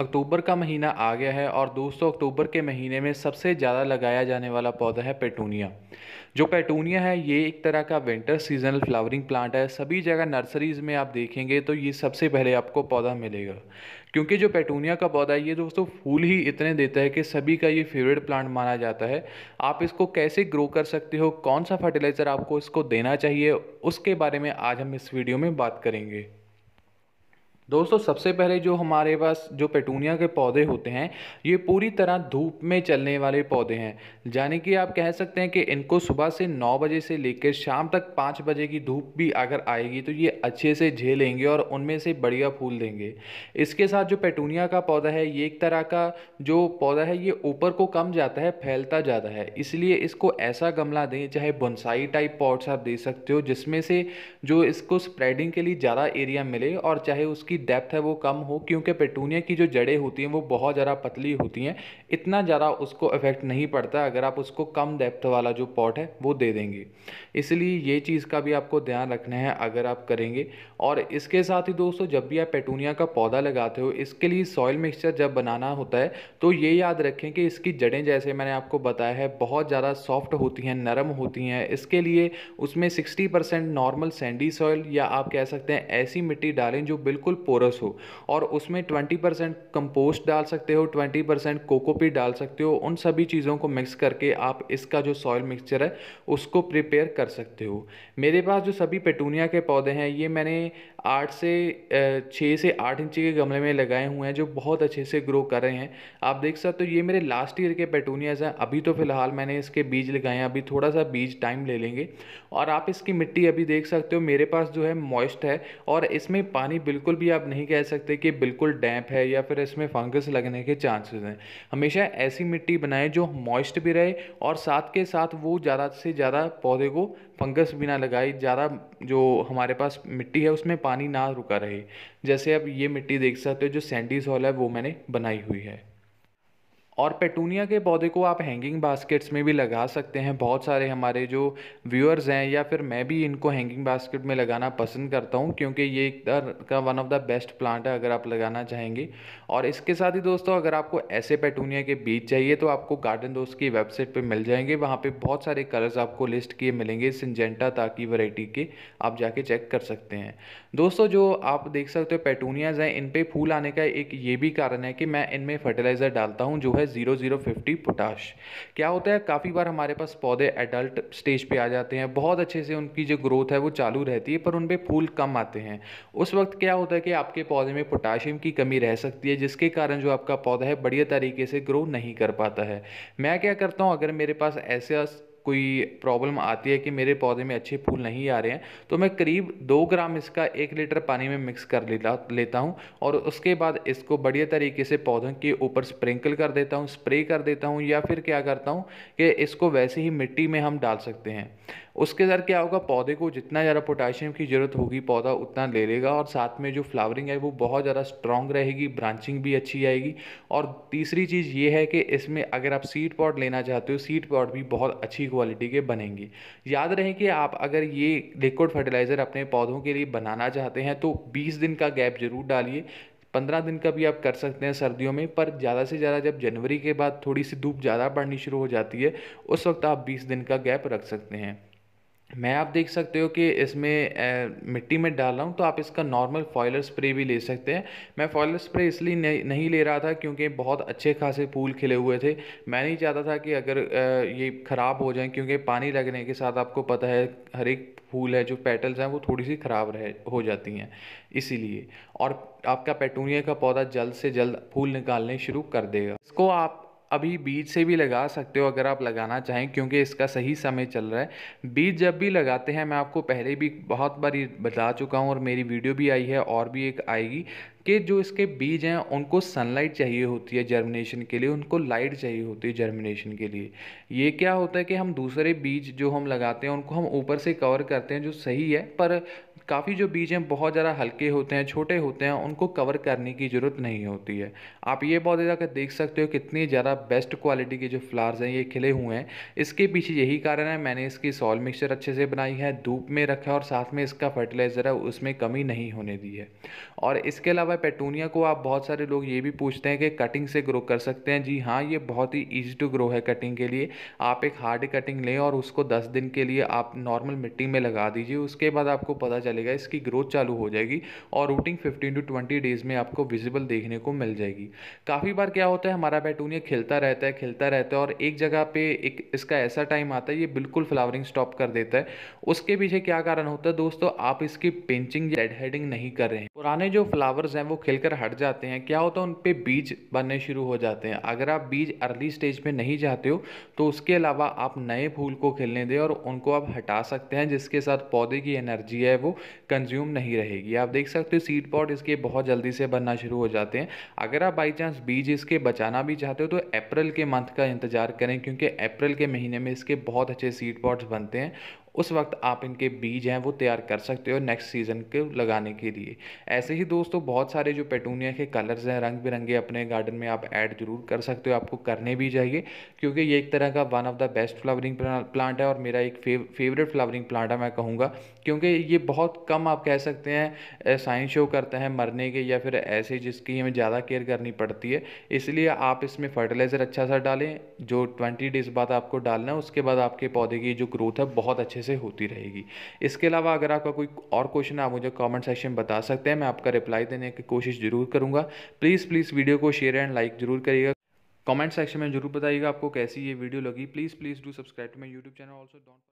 अक्टूबर का महीना आ गया है और दोस्तों अक्टूबर के महीने में सबसे ज़्यादा लगाया जाने वाला पौधा है पेटूनिया जो पेटूनिया है ये एक तरह का विंटर सीजनल फ्लावरिंग प्लांट है सभी जगह नर्सरीज़ में आप देखेंगे तो ये सबसे पहले आपको पौधा मिलेगा क्योंकि जो पेटूनिया का पौधा है ये दोस्तों फूल ही इतने देता है कि सभी का ये फेवरेट प्लांट माना जाता है आप इसको कैसे ग्रो कर सकते हो कौन सा फर्टिलाइज़र आपको इसको देना चाहिए उसके बारे में आज हम इस वीडियो में बात करेंगे दोस्तों सबसे पहले जो हमारे पास जो पेटूनिया के पौधे होते हैं ये पूरी तरह धूप में चलने वाले पौधे हैं यानी कि आप कह सकते हैं कि इनको सुबह से 9 बजे से लेकर शाम तक 5 बजे की धूप भी अगर आएगी तो ये अच्छे से झेलेंगे और उनमें से बढ़िया फूल देंगे इसके साथ जो पेटूनिया का पौधा है ये एक तरह का जो पौधा है ये ऊपर को कम जाता है फैलता जाता है इसलिए इसको ऐसा गमला दें चाहे बनसाई टाइप पॉट्स आप दे सकते हो जिसमें से जो इसको स्प्रेडिंग के लिए ज़्यादा एरिया मिले और चाहे उसकी की डेप्थ है वो कम हो क्योंकि पेटूनिया की जो जड़ें होती हैं वो बहुत ज़्यादा पतली होती हैं इतना ज़्यादा उसको इफ़ेक्ट नहीं पड़ता अगर आप उसको कम डेप्थ वाला जो पॉट है वो दे देंगे इसलिए ये चीज़ का भी आपको ध्यान रखना है अगर आप करेंगे और इसके साथ ही दोस्तों जब भी आप पेटूनिया का पौधा लगाते हो इसके लिए सॉइल मिक्सचर जब बनाना होता है तो ये याद रखें कि इसकी जड़ें जैसे मैंने आपको बताया है बहुत ज़्यादा सॉफ्ट होती हैं नरम होती हैं इसके लिए उसमें sixty percent normal sandy soil या आप कह सकते हैं ऐसी मिट्टी डालें जो बिल्कुल पोरस हो और उसमें ट्वेंटी परसेंट कंपोस्ट डाल सकते हो ट्वेंटी परसेंट कोकोपी डाल सकते हो उन सभी चीज़ों को मिक्स करके आप इसका जो सॉयल मिक्सचर है उसको प्रिपेयर कर सकते हो मेरे पास जो सभी पेटूनिया के पौधे हैं ये मैंने आठ से छः से आठ इंची के गमले में लगाए हुए हैं जो बहुत अच्छे से ग्रो कर रहे हैं आप देख सकते हो ये मेरे लास्ट ईयर के पेटूनियाज हैं अभी तो फिलहाल मैंने इसके बीज लगाए हैं अभी थोड़ा सा बीज टाइम ले लेंगे और आप इसकी मिट्टी अभी देख सकते हो मेरे पास जो है मॉइस्ट है और इसमें पानी बिल्कुल भी आप नहीं कह सकते कि बिल्कुल डैम्प है या फिर इसमें फंगस लगने के चांसेस हैं हमेशा ऐसी मिट्टी बनाएं जो मॉइस्ट भी रहे और साथ के साथ वो ज़्यादा से ज़्यादा पौधे को फंगस भी ना लगाए ज़्यादा जो हमारे पास मिट्टी है उसमें पानी ना रुका रहे जैसे आप ये मिट्टी देख सकते हो जो सैंडी सॉल है वो मैंने बनाई हुई है और पेटूनिया के पौधे को आप हैंगिंग बास्केट्स में भी लगा सकते हैं बहुत सारे हमारे जो व्यूअर्स हैं या फिर मैं भी इनको हैंगिंग बास्केट में लगाना पसंद करता हूँ क्योंकि ये एक का one of the best plant है अगर आप लगाना चाहेंगे और इसके साथ ही दोस्तों अगर आपको ऐसे पेटूनिया के बीज चाहिए तो आपको गार्डन दोस्त की वेबसाइट पर मिल जाएंगे वहाँ पर बहुत सारे कलर्स आपको लिस्ट किए मिलेंगे सिंजेंटा ताकि वराइटी के आप जाके चेक कर सकते हैं दोस्तों जो आप देख सकते हो पेटूनियाज़ हैं इन पर फूल आने का एक ये भी कारण है कि मैं इनमें फर्टिलाइज़र डालता हूँ जो है है ज़ीरो ज़ीरो फिफ्टी पोटाश क्या होता है काफ़ी बार हमारे पास पौधे एडल्ट स्टेज पे आ जाते हैं बहुत अच्छे से उनकी जो ग्रोथ है वो चालू रहती है पर उन पर फूल कम आते हैं उस वक्त क्या होता है कि आपके पौधे में पोटाशियम की कमी रह सकती है जिसके कारण जो आपका पौधा है बढ़िया तरीके से ग्रो नहीं कर पाता है मैं क्या करता हूँ अगर मेरे पास ऐसा कोई प्रॉब्लम आती है कि मेरे पौधे में अच्छे फूल नहीं आ रहे हैं तो मैं करीब दो ग्राम इसका एक लीटर पानी में मिक्स कर लेता लेता हूँ और उसके बाद इसको बढ़िया तरीके से पौधों के ऊपर स्प्रिंकल कर देता हूँ स्प्रे कर देता हूँ या फिर क्या करता हूँ कि इसको वैसे ही मिट्टी में हम डाल सकते हैं उसके अंदर क्या होगा पौधे को जितना ज़्यादा पोटाशियम की ज़रूरत होगी पौधा उतना ले लेगा और साथ में जो फ्लावरिंग है वो बहुत ज़्यादा स्ट्रॉन्ग रहेगी ब्रांचिंग भी अच्छी आएगी और तीसरी चीज़ ये है कि इसमें अगर आप सीड पॉट लेना चाहते हो सीड पॉट भी बहुत अच्छी क्वालिटी के बनेंगे याद रहे कि आप अगर ये लिक्विड फर्टिलाइज़र अपने पौधों के लिए बनाना चाहते हैं तो बीस दिन का गैप ज़रूर डालिए पंद्रह दिन का भी आप कर सकते हैं सर्दियों में पर ज़्यादा से ज़्यादा जब जनवरी के बाद थोड़ी सी धूप ज़्यादा पड़नी शुरू हो जाती है उस वक्त आप बीस दिन का गैप रख सकते हैं मैं आप देख सकते हो कि इसमें मिट्टी में डाल रहा हूँ तो आप इसका नॉर्मल फॉयलर स्प्रे भी ले सकते हैं मैं फॉयलर स्प्रे इसलिए नहीं नहीं ले रहा था क्योंकि बहुत अच्छे खासे फूल खिले हुए थे मैं नहीं चाहता था कि अगर ये ख़राब हो जाए क्योंकि पानी लगने के साथ आपको पता है हर एक फूल है जो पेटल्स हैं वो थोड़ी सी ख़राब रह हो जाती हैं इसीलिए और आपका पेटूनिया का पौधा जल्द से जल्द फूल निकालने शुरू कर देगा इसको आप अभी बीज से भी लगा सकते हो अगर आप लगाना चाहें क्योंकि इसका सही समय चल रहा है बीज जब भी लगाते हैं मैं आपको पहले भी बहुत बार बता चुका हूँ और मेरी वीडियो भी आई है और भी एक आएगी कि जो इसके बीज हैं उनको सनलाइट चाहिए होती है जर्मिनेशन के लिए उनको लाइट चाहिए होती है जर्मिनेशन के लिए ये क्या होता है कि हम दूसरे बीज जो हम लगाते हैं उनको हम ऊपर से कवर करते हैं जो सही है पर काफ़ी जो बीज हैं बहुत ज़्यादा हल्के होते हैं छोटे होते हैं उनको कवर करने की ज़रूरत नहीं होती है आप ये पौधे जाकर देख सकते हो कितनी ज़्यादा बेस्ट क्वालिटी के जो फ्लावर्स हैं ये खिले हुए हैं इसके पीछे यही कारण है मैंने इसकी सॉल मिक्सचर अच्छे से बनाई है धूप में रखा है और साथ में इसका फर्टिलाइज़र है उसमें कमी नहीं होने दी है और इसके अलावा पेटूनिया को आप बहुत सारे लोग ये भी पूछते हैं कि कटिंग से ग्रो कर सकते हैं जी हाँ ये बहुत ही ईजी टू ग्रो है कटिंग के लिए आप एक हार्ड कटिंग लें और उसको दस दिन के लिए आप नॉर्मल मिट्टी में लगा दीजिए उसके बाद आपको पता चल चलेगा इसकी ग्रोथ चालू हो जाएगी और rooting fifteen to twenty days में आपको विजिबल देखने को मिल जाएगी काफ़ी बार क्या होता है हमारा बैटूनिया खिलता रहता है खिलता रहता है और एक जगह पे एक इसका ऐसा टाइम आता है ये बिल्कुल फ्लावरिंग स्टॉप कर देता है उसके पीछे क्या कारण होता है दोस्तों आप इसकी पिंचिंग डेड हेडिंग नहीं कर रहे हैं पुराने जो फ्लावर्स हैं वो खिलकर हट जाते हैं क्या होता है उन पर बीज बनने शुरू हो जाते हैं अगर आप बीज अर्ली स्टेज में नहीं जाते हो तो उसके अलावा आप नए फूल को खिलने दें और उनको आप हटा सकते हैं जिसके साथ पौधे की एनर्जी है वो कंज्यूम नहीं रहेगी आप देख सकते हो सीड पॉट इसके बहुत जल्दी से बनना शुरू हो जाते हैं अगर आप बाई चांस बीज इसके बचाना भी चाहते हो तो अप्रैल के मंथ का इंतज़ार करें क्योंकि अप्रैल के महीने में इसके बहुत अच्छे सीड पॉट्स बनते हैं उस वक्त आप इनके बीज हैं वो तैयार कर सकते हो नेक्स्ट सीज़न के लगाने के लिए ऐसे ही दोस्तों बहुत सारे जो पेटूनिया के कलर्स हैं रंग बिरंगे अपने गार्डन में आप ऐड जरूर कर सकते हो आपको करने भी चाहिए क्योंकि ये एक तरह का one of the best flowering plant है और मेरा एक फेव, फेवरेट फ्लावरिंग प्लांट है मैं कहूँगा क्योंकि ये बहुत कम आप कह सकते हैं साइंस शो करते हैं मरने के या फिर ऐसे जिसकी हमें ज़्यादा केयर करनी पड़ती है इसलिए आप इसमें फर्टिलाइज़र अच्छा सा डालें जो ट्वेंटी डेज़ बाद आपको डालना है उसके बाद आपके पौधे की जो ग्रोथ है बहुत अच्छे से होती रहेगी इसके अलावा अगर आपका कोई और क्वेश्चन आप मुझे कमेंट सेक्शन में बता सकते हैं मैं आपका रिप्लाई देने की कोशिश जरूर करूँगा प्लीज़ प्लीज़ वीडियो को शेयर एंड लाइक जरूर करिएगा कमेंट सेक्शन में जरूर बताइएगा आपको कैसी ये वीडियो लगी please please do subscribe to my YouTube channel also don't